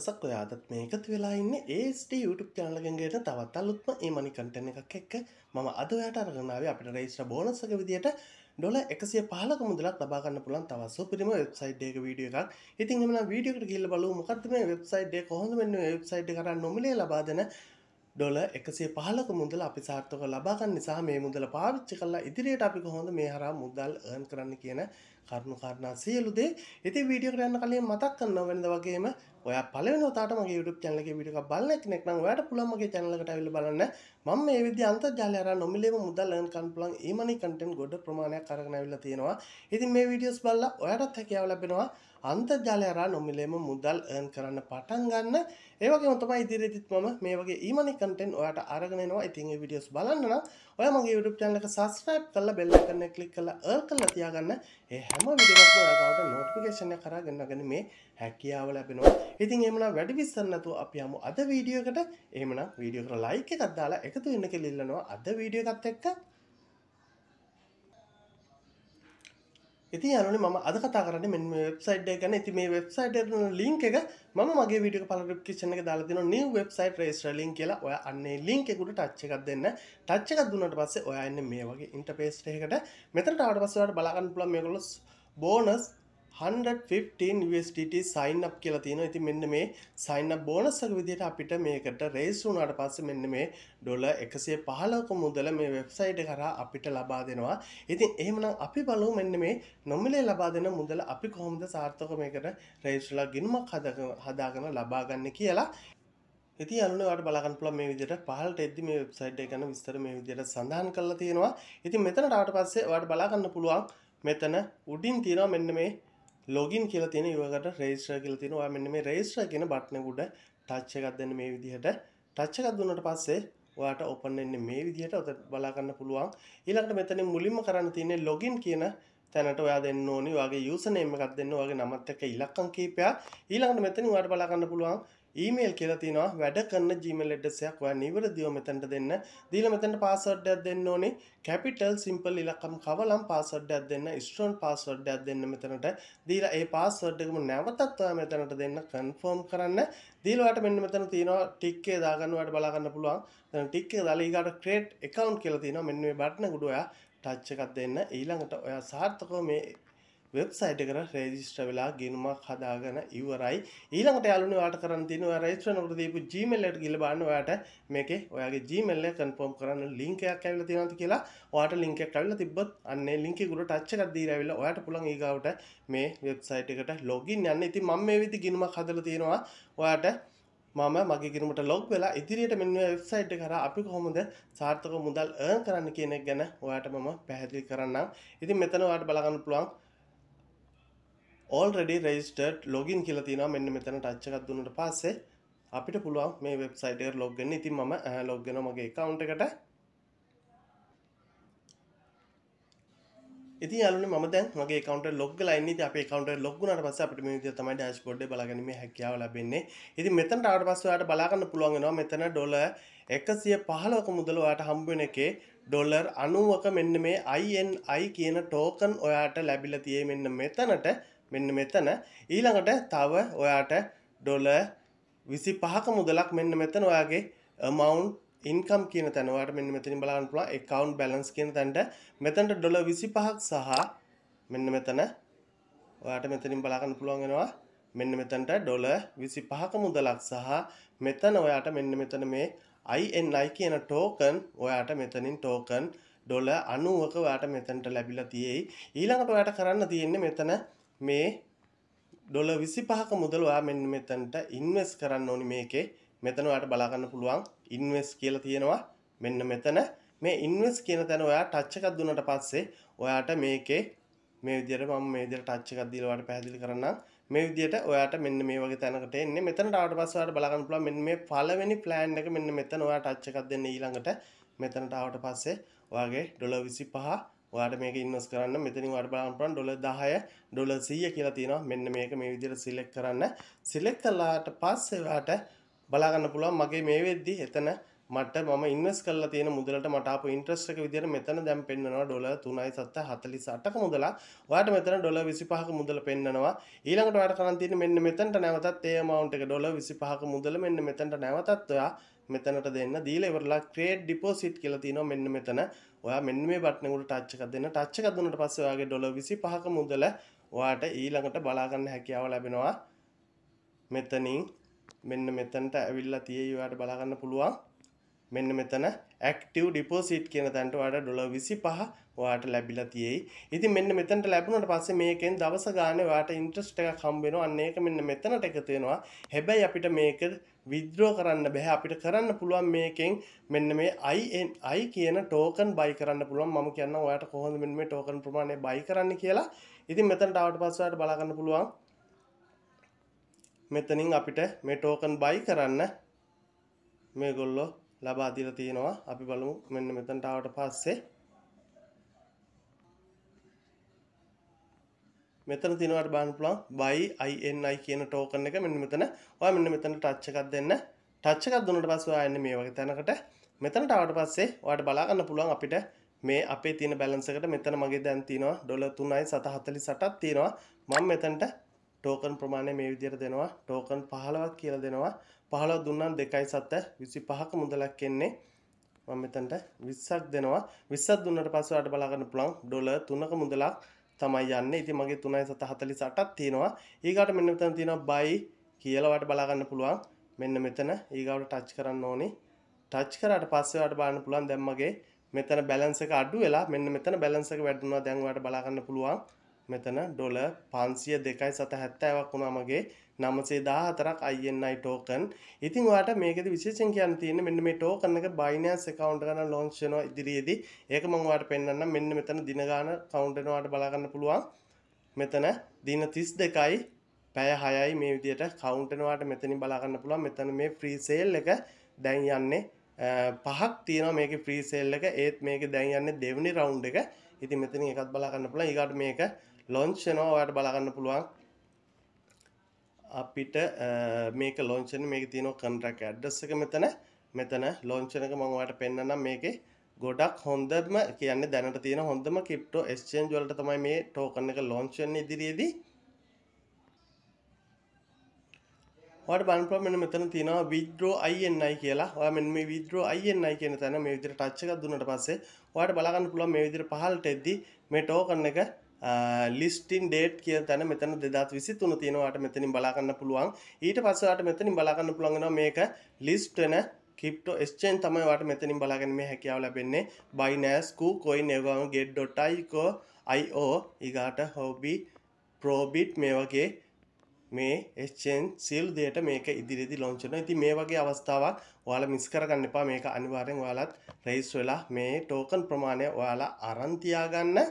දවසක් ඔයාදත් මේකතු වෙලා ඉන්න ඒස්ට YouTube චනලගෙන්ගේට තවත් අලුත්ම ඒ මනි කටන එකක් එක්ක මම අදවැයට අරගනාව අපට රේෂ්‍ර බෝනසක විදියට ඩොල එකසිය පහලක මුදලක් ලබාගන්න පුළන් තවස්ස පිරිම වෙබ්සයිට් එක වීඩිය එකක් ඉතින් එම වීඩියකට කියල්ල බලු මොකක්ම වෙබ්සයිට් කොහොඳ වන්න වෙබ්සයිට් කරන්න නොමිලේ ලබාදන ඩොල එකසේ පහලක මුදල අපි සාර්ථක ලබාගන්න නිසා මේ මුදල පාවිච්චි කල්ලා ඉදිරියට අපි කොහොඳ මේ හරා මුදල් ඒන් කරන්න කියන කරුණු කාරණා සියලුදේ ඉති වීඩියෝ කරන්න කලින් මතක් කරන්න වෙනද වගේම ඔය පලවෙන තාට මගේ YouTube channel එකේ වීඩියෝ එකක් බලන කෙනෙක් නම් ඔයාට පුළුවන් මගේ channel එකට ඇවිල්ලා බලන්න මම මේ විදිහ අන්තර්ජාලය හරහා නොමිලේම මුදල් earn කරන්න පුළුවන් e-money content ගොඩ ප්‍රමාණයක් අරගෙන ඇවිල්ලා තියෙනවා ඉතින් මේ videos බලලා ඔයාටත් හැකියාව ලැබෙනවා අන්තර්ජාලය හරහා නොමිලේම මුදල් earn කරන්න පටන් ගන්න. ඒ වගේම තමයි ඉදිරියේදීත් මම මේ වගේ e-money content ඔයාලට අරගෙන එනවා. ඉතින් මේ videos බලන්න නම් ඔයා මගේ YouTube channel එක subscribe කරලා bell icon එක click කරලා all කරලා තියාගන්න. ඒ හැම video එකක්ම ඔයාලට notification එක කරා ගන්නගෙන මේ හැකියාව ලැබෙනවා. ඉතින් එහෙමනම් වැඩි විස්තර නැතුව අපි යමු අද video එකට. එහෙමනම් video එකට like එකක් දාලා එකතු වෙන්න කියලා ඉල්ලනවා. අද video එකත් එක්ක ඉති අනුන ම අද කතා කරන මෙ වෙබ්සයිට් ගැන ඇති මේ වෙබ්සයිට ලිින්ක් එක ම මගේ විඩිය පලපික්ෂන එක දාලතින නිව වෙබ්සයිට රේස් ලින් කියලා ඔය අන්නේ ලින්ක් එකුට ටච්ච එකක් දෙන්න ටච්ච එකක් දුන්නට පස්සේ ඔයන්න මේ වගේ ඉන්ටපේස්ටේකට මෙතට අඩ පස්සවට බලාගන්න පුල මේකොලොස් බෝනස් USDT සයින් අප් කියලා තියෙනවා. ඉතින් මෙන්න මේ සයින් අප් බෝනස් එක විදිහට අපිට මේකට රේස් වුණාට පස්සේ මෙන්න මේ ඩොලර් 115ක මුදල මේ වෙබ්සයිට් එක කරා අපිට ලබා දෙනවා. ඉතින් එහෙමනම් අපි බලමු මෙන්න මේ නොමිලේ ලබා දෙන මුදල අපි කොහොමද සාර්ථකව මේකට රේස් වල ගිණුමක් හදාගෙන ලබා ගන්න කියලා. ඉති අනුන වට බලගන්න පුළ මේ විදිට පහලට එද්දි මේ වෙබ්සයිට් එකන විස්තර මේ විදියට සඳහන් කරලා තියෙනවා ඉතින් මෙතනට ආට පස්සේ වට බලාගන්න පුළුවන් මෙතන උඩින් තියෙනවා මෙන්න මේ ලොගින් කියල තියෙන ඉවකට රේස්ට්‍ර කියල තියෙනවා මෙන්න මේ රේස්ට්‍ර කියෙන බට්නකුඩ ටච්ච එකක් දෙන්න මේ විදිහට ටච්ච එකක් දුන්නට පස්සේ ඔයාට ඔපන් එන්න මේ විදිහට ඔත බලාගන්න පුළුවන් ඊළඟට මෙතන මුලින්ම කරන්න තියෙන ලොගින් කියන තැනට ඔයා දෙන්න ඕනි වගේ යුසනේම එකක් දෙන්න වගේ නමත් එක ඉලක්කම් කීපයක් ඊළඟට මෙතන ඔයාට බලාගන්න පුළුවන් ඊමේල් කියලා තියෙනවා වැඩ කරන Gmail address එකක් ඔයා නිවැරදිව මෙතනට දෙන්න. දීලා මෙතනට password එකක් දෙන්න ඕනේ. capital simple ඉලක්කම් කවලම් password එකක් දෙන්න. strong password එකක් දෙන්න මෙතනට. දීලා ඒ password එකම නැවතත් ඔයා මෙතනට දෙන්න confirm කරන්න. දීලා ඔයාට මෙන්න මෙතන තියෙනවා tick එක දාගන්න ඔයාට බලා ගන්න පුළුවන්. දැන් tick එක දාලා ඊගාට create account කියලා තියෙනවා. මෙන්න මේ බටන ගුඩ ඔයා ටච් එකක් දෙන්න. ඊළඟට ඔයා සාර්ථකව මේ වෙබ්සයිට් එකට රෙජිස්ටර් වෙලා ගිණුමක් හදාගෙන ඉවරයි. ඊළඟට යාළුවනේ ඔයාලට කරන්න තියෙන ඔයා රෙජිස්ටර් වෙනකොට දීපු Gmail එකට ගිහලා බලන්න ඔයාට මේකේ ඔයාගේ Gmail එක කන්ෆර්ම් කරන්න link එකක් ඇවිල්ලා තියෙනවද කියලා. ඔයාට link එකක් ඇවිල්ලා තිබ්බොත් අන්නේ link එකේ උඩ touch එකක් දීලා ඇවිල්ලා ඔයාට පුළුවන් ඊගාවට මේ වෙබ්සයිට් එකට login යන්න. ඉතින් මම මේ විදිහ ගිණුමක් හදලා තියෙනවා. ඔයාට මම මගේ කිරීමට ලොග් වෙලා ඉදිරියට මෙන්න වෙබ්සයිට් කර අපි කොහොමද සාර්ථක මුදල් earn කරන්න කියන එක ගැන ඔයාට මම පැහැදිලි කරන්නම්. ඉතින් මෙතන ඔයාලට බලගන්න පුළුවන් ඕල්රෙඩි රෙජිස්ටර්ට් ලොගින් කියලා තියෙනවා මෙන්න මෙතන ටච් එකක් දුන්නට පස්සේ අපිට පුළුවන් මේ වෙබ්සයිට් එකට ලොග් වෙන්න. ඉතින් මම ලොග් වෙනවා මගේ account එකට. ඉතින් යාළුවනේ මම දැන් මගේ account එක log වෙලා ඉන්නේ. ඉතින් අපේ account එක log වුණාට පස්සේ අපිට මේ විදිහට තමයි dashboard එක බලාගැනීමේ හැකියාව ලැබෙන්නේ. ඉතින් මෙතනට ආවට පස්සේ ඔයාලට බලා ගන්න පුළුවන් වෙනවා මෙතන ඩොලර් 115ක මුදල ඔයාලට හම්බ වෙන එකේ ඩොලර් 90ක මෙන්න මේ INI කියන ටෝකන් ඔයාට ලැබිලා තියෙන්නේ මෙන්න මෙතනට. මෙන්න මෙතන ඊළඟට තව ඔයාට ඩොල විසි පහක මුදලක් මෙන්න මෙතන ඔයාගේ මවන්් ඉන්කම් කියන තැනවට මෙන්න මෙතනි බලාන්න පුළා එකකවන්් බැලන්ස් කියන තැන්ට මෙතැන්ට ඩොල විසි පහක් සහ මෙන්න මෙතන ඔයාට මෙතනින් බලාගන්න පුළුවන්ගෙනවා මෙන්න මෙතැන්ට ඩොල විසි පහක මුදලක් සහ මෙතන ඔයාට මෙන්න මෙතන මේ INI කියන ටෝකන් ඔයාට මෙතනින් ටෝකන් ඩොල අනුවක ඔයාට මෙතැන්ට ලැබිලා තියෙයි ඊළඟට ඔයාට කරන්න තියෙන්නේ මෙතන මේ ඩොල විසි පහක මුදල් ඔයා මෙන්න මෙතැන්ට ඉන්වස් කරන්න ඕනි මේකේ මෙතන ඔයාට බලාගන්න පුළුවන් ඉන්වස් කියලා තියෙනවා මෙන්න මෙතන මේ ඉන්වස් කියන තැන ඔයා ටච් එකක් දුන්නට පස්සේ ඔයාට මේකේ මේ විදිහට මම මේ විදිහට ටච් එකක් දීලා ඔයාට පැහැදිලි කරන්නම් මේ විදිහට ඔයාට මෙන්න මේ වගේ තැනකට එන්නේ මෙතනට ආවට පස්සේ ඔයාට බලාගන්න පුළුවන් මෙන්න මේ පළවෙනි ප්ලෑන් එක මෙන්න මෙතන ඔයා ටච් එකක් දෙන්න ඊළඟට මෙතනට ආවට පස්සේ ඔයාගේ ඩොලර් 25 ඔයාට මේක ඉන්වස් කරන්න මෙතනින් ඔයාට බලන්න පුළුවන් ඩොලර් 10 ඩොලර් 100 කියලා තියෙනවා මෙන්න මේක මේ විදිහට සිලෙක්ට් කරන්න සිලෙක්ට් කළාට පස්සේ ඔයාට බලා ගන්න පුළුවන් මගේ මේ වෙද්දි එතන මට මම ඉන්වස් කරලා තියෙන මුදලට මට ආපු ඉන්ට්‍රස්ට් එක විදිහට මෙතන දැන් පෙන්නනවා ඩොලර් 3.748ක මුදලක්. ඔයාලට මෙතන ඩොලර් 25ක මුදල පෙන්නනවා. ඊළඟට ඔයාලට කරන් තියෙන්නේ මෙන්න මෙතනට නැවතත් ඒ amount එක ඩොලර් 25ක මුදල මෙන්න මෙතනට නැවතත් ඔයා මෙතනට දෙන්න දීලා ඉවරලා ක්‍රේඩ් ඩිපොසිට් කියලා තියෙනවා මෙන්න මෙතන. ඔයා මෙන්න මේ බටන් එකට ටච් එකක් දෙන්න. ටච් එකක් දුන්නට පස්සේ ඔයාගේ ඩොලර් 25ක මුදල ඔයාට ඊළඟට බලා ගන්න හැකියාව ලැබෙනවා. මෙතනින් මෙන්න මෙතනට ඇවිල්ලා තියෙයි ඔයාට බලා ගන්න පුළුවන්. මෙන්න මෙතන ඇක්ටිව් ඩිපොසිට් කියන තැනට ඔයාට ඩොලර් 25 ඔයාට ලැබිලා තියෙයි. ඉතින් මෙන්න මෙතනට ලැබුණාට පස්සේ මේකෙන් දවස ගානේ ඔයාට ඉන්ට්‍රස්ට් එකක් හම්බ වෙනවා. අන්න ඒක මෙන්න මෙතනට එකතු වෙනවා. හැබැයි අපිට මේක විද්‍රෝ කරන්න බැහැ අපිට කරන්න පුළුවන් මේකෙන් මෙන්න මේ අයියි කියන ටෝකන් බයි කරන්න පුළුවන් ම කියන්න ඔයාට කොහොඳ මෙ මේ ටෝකන් ප්‍රමාණය බයි කරන්න කියලා ඉතින් මෙතන් ටවට පස්සට බලාගන්න පුළුවන් මෙතනින් අපිට මේ ටෝකන් බයි කරන්න මේ ගොල්ලො ලබා දීලා තියෙනවා අපි බලමු මෙන්න මෙතන්ටාවට පස්සේ මෙතන තියෙනවට බලන්න පුළුවන් YINI කියන ටෝකන් එක මෙන්න මෙතන. ඔයා මෙන්න මෙතන ටච් එකක් දෙන්න. ටච් එකක් දුන්නට පස්සේ ඔයා එන්නේ මේ වගේ තැනකට. මෙතනට ආවට පස්සේ ඔයාට බලා ගන්න පුළුවන් අපිට මේ අපේ තියෙන බැලන්ස් එකට මෙතන මගේ දැන් තියෙනවා ඩොලර් 3748ක් තියෙනවා. මම මෙතනට ටෝකන් ප්‍රමාණය මේ විදිහට දෙනවා. ටෝකන් 15ක් කියලා දෙනවා. 15 දුන්නම් 2.7 25ක මුදලක් එන්නේ. මම මෙතනට 20ක් දෙනවා 20ක් දුන්නට පස්සේ ඔයාලට බලා ගන්න පුළුවන් ඩොලර් 3ක මුදලක් තමයි යන්නේ ඉතින් මගේ 3748ක් තියෙනවා ඊගාට මෙන්න මෙතන තියෙනවා බයි කියලා වට බලා ගන්න පුළුවන් මෙන්න මෙතන ඊගාවට ටච් කරන්න ඕනේ ටච් කරාට පස්සේ වට බලන්න පුළුවන් දැන් මගේ මෙතන බැලන්ස් එක අඩු වෙලා මෙන්න මෙතන බැලන්ස් එක වැඩි වෙනවා දැන් වට බලා ගන්න පුළුවන් මෙතන ඩොල පන්සිය දෙකයි සත හැත්තෑවක් වුණාමගේ නමසේ දා හතරක් අයිෙන්න්නයි ටෝකන් ඉතින් වාට මේක විශේෂෙන් කියන්න තියන මෙන්න මේ ටෝකන එක බයිනස් කවන්් කන ලොංචන ඉදිරියේදී ඒක මංවාට පෙන්න්න මෙන්න මෙතන දිනගාන කවුන්ටනවාට බලාගන්න පුළුවන් මෙතන දින තිස් දෙකයි පැය හයයි මේ විදියට කවුන්ටනවාට මෙතනි බලාගන්න පුළුවන් මෙතන මේ ෆ්‍රීසේල් එක දැන් යන්නේ පහක් තියෙන මේක ෆ්‍රීසේල් එක ඒත් මේක දැන් යන්න දෙවනි රවුන්් එක ඉති මෙතන එකත් බලාගන්න පුළ ඒකට මේක ලොන්ච් වෙනවා ඔයාලට බලගන්න පුළුවන් අපිට මේක ලොන්ච් වෙන මේක තියෙනවා කන්ට්‍රැක්ට් ඇඩ්‍රස් එක මෙතන මෙතන ලොන්ච් වෙන එක මම ඔයාලට පෙන්නන්නම් මේකේ ගොඩක් හොඳම කියන්නේ දැනට තියෙන හොඳම ක්‍රිප්ටෝ එක්ස්චේන්ජ් වලට තමයි මේ ටෝකන් එක ලොන්ච් වෙන්නේ ඉදිරියේදී ඔයාට බලන්න පුළුවන් මෙන්න මෙතන තියෙනවා withdraw INI කියලා. ඔයා මෙන්න මේ withdraw INI කියන තැන මේ විදිහට ටච් එකක් දුන්නාට පස්සේ ඔයාට බලා ගන්න පුළුවන් මේ විදිහට පහළට එද්දි මේ ටෝකන් එක ලිස්ටින් ඩේට් කිය තැන මෙතන දෙදත් විසි තුන තියෙනවාට මෙතනින් බලාගන්න පුළුවන් ඊට පස්සට මෙතනින් බලාගන්න පුළන්ගෙන මේක ලිස්ටන කිප්ට ස්චෙන් තමයිවට මෙතනින් බලාගෙන මේ හැකියාව ලැබෙන්නේ බයිනෑස්කූ කොයි නවගම ගෙඩ්ඩොටයිකෝ අයිෝ ඉගාට හෝබි ප්‍රෝබිට් මේ වගේ මේ එච්චෙන් සිල් දෙයට මේක ඉදිරිදි ලොංචන ඇති මේ වගේ අවස්ථාවක් ඔයාල මිස් කරගන්න එපා මේක අනිවාරෙන් ඔයාලත් රැයිස් වෙලා මේ ටෝකන් ප්‍රමාණය ඔයාලා අරන්තියාගන්න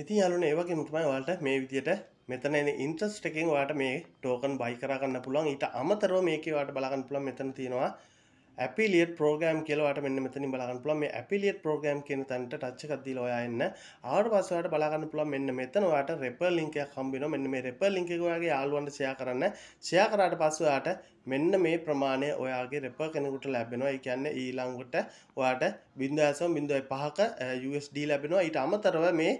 ඉතින් අලුනේ ඒ වගේම තමයි ඔයාලට මේ විදියට මෙතන එන ඉන්ට්‍රස්ට් එකෙන් ඔයාලට මේ ටෝකන් buy කර ගන්න පුළුවන් ඊට අමතරව මේකේ ඔයාලට බලා ගන්න පුළුවන් මෙතන තියෙනවා affiliate program කියලා ඔයාලට මෙන්න මෙතනින් බලා ගන්න පුළුවන් මේ affiliate program කියන තැනට ටච් එකක් දීලා ඔයා එන්න ආවට පස්සේ ඔයාලට බලා ගන්න පුළුවන් මෙන්න මෙතන ඔයාලට referral link එකක් හම්බ වෙනවා මෙන්න මේ referral link එක ඔයාගේ යාළුවන්ට share කරන්න share කරාට පස්සේ ඔයාට මෙන්න මේ ප්‍රමාණය ඔයාගේ refer කෙනෙකුට ලැබෙනවා ඒ කියන්නේ ඊළඟට ඔයාට බින්දෑසම් බිඳයි පහක USD ලැබෙනවා ඊට අමතරව මේ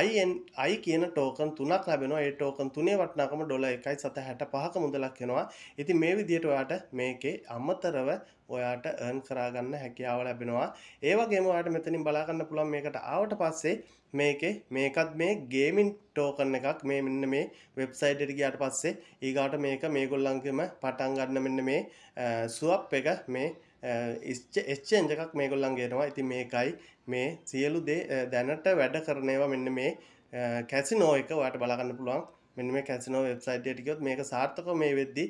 අයි කියන ටෝකන් තුනක් ලැබෙනවා ඒ ටෝකන් තුනේ වටනාකම ඩොල එකයි සත හැට පහක මුදලක් වෙනවා ඉති මේ විදියට ඔයාට මේකේ අමතරව ඔයාට එන් කරාගන්න හැකියාව ලැබෙනවා ඒවගේ ඔයාට මෙතනින් බලාගන්න පුළන් මේකට ආවට පස්සේ මේකේ මේකත් මේ ගේමින් ටෝකන් එකක් මේ මෙන්න මේ වෙබ්සයිටට ගියාට පස්සේ ඒගාට මේක මේගොල්ලංගම පටන් ගන්න මෙන්න මේ සුවප් එක මේ එස්චෙන්ජ uh, එකක් මේගොල්ලන්ගේනවා ඇති මේකයි මේ සියලු දේ uh, දැනට වැඩ කරනවා මෙන්න මේ කැසිනෝ uh, එක වට බලගන්න පුළුවන් මෙන්න මේ කැසිනෝ වෙබ්සයිට්ටිකොත් මේක සාර්ථක මේ වෙද්දි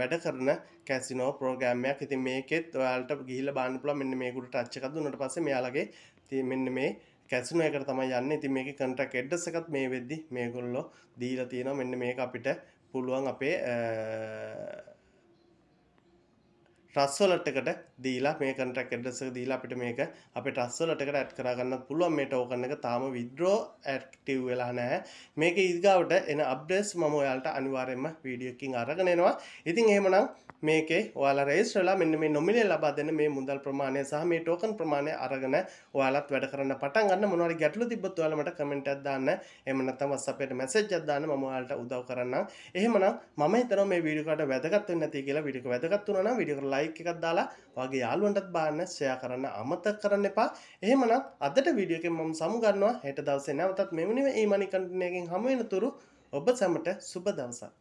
වැඩ කරන කැසිනෝ ප්‍රෝගෑම්මයක් ඉති මේකෙත් ඔයාලට ගිහිල බාන්න පුළ මෙන්න මේකුට ටච්චකක් දුන්නට පස මෙයාලගේ ති මෙන්න මේ කැසිනෝ එකට තමයි යන්න ඉති මේක කටක් එඩ්ඩ එකත් මේ වෙද්දි මේගොල්ලො දීල තියෙන මෙන්න මේක අපිට පුළුවන් අපේ ට්‍රස්වලට්කට දීලා මේ කටක් එඩස දීලා අපිට මේක අප ටස්වලටකට ඇත් කරගන්න පුළුවන් මේ ටෝකන එක තාම විද්‍රෝ ඇක්ටව් වෙලා නෑ මේක ඉදගාවට එන අප්ඩෙස් මම ඔයාලට අනිවාරෙන්ම වීඩියකින් අරගෙනනවා ඉතින් එහෙමනම් මේකේ ඔයාලා රේස්ට්‍රලා මෙන්න මේ නොමිලේ ලබා දෙන මේ මුදල් ප්‍රමාණය සහ මේ ටෝකන් ප්‍රමාණය අරගෙන ඔයාලත් වැඩ කරන්න පටන් ගන්න මොනවාරි ගැටලු තිබ්බොත් ඔයාලා මට කමෙන්ට් එකක් දාන්න එහෙම නැත්නම් WhatsApp එකට මැසේජ් එකක් දාන්න මම ඔයාලට උදව් කරන්නම් එහෙමනම් මම හිතනවා මේ වීඩියෝ එකට වැදගත් වෙන්න ඇති කියලා වීඩියෝ එක වැදගත් වුණා නම් වීඩියෝ එකට ලයික් එකක් දාලා ඔයාගේ යාළුවන්ටත් බාන්න ෂෙයා කරන්න අමතක කරන්න එපා එහෙමනම් අදට වීඩියෝ එකෙන් මම සමු ගන්නවා හෙට දවසේ නැවතත් මෙවැනිම ඊමණි කන්ටෙන්ට් එකකින් හමු වෙනතුරු ඔබ සැමට සුබ දවසක්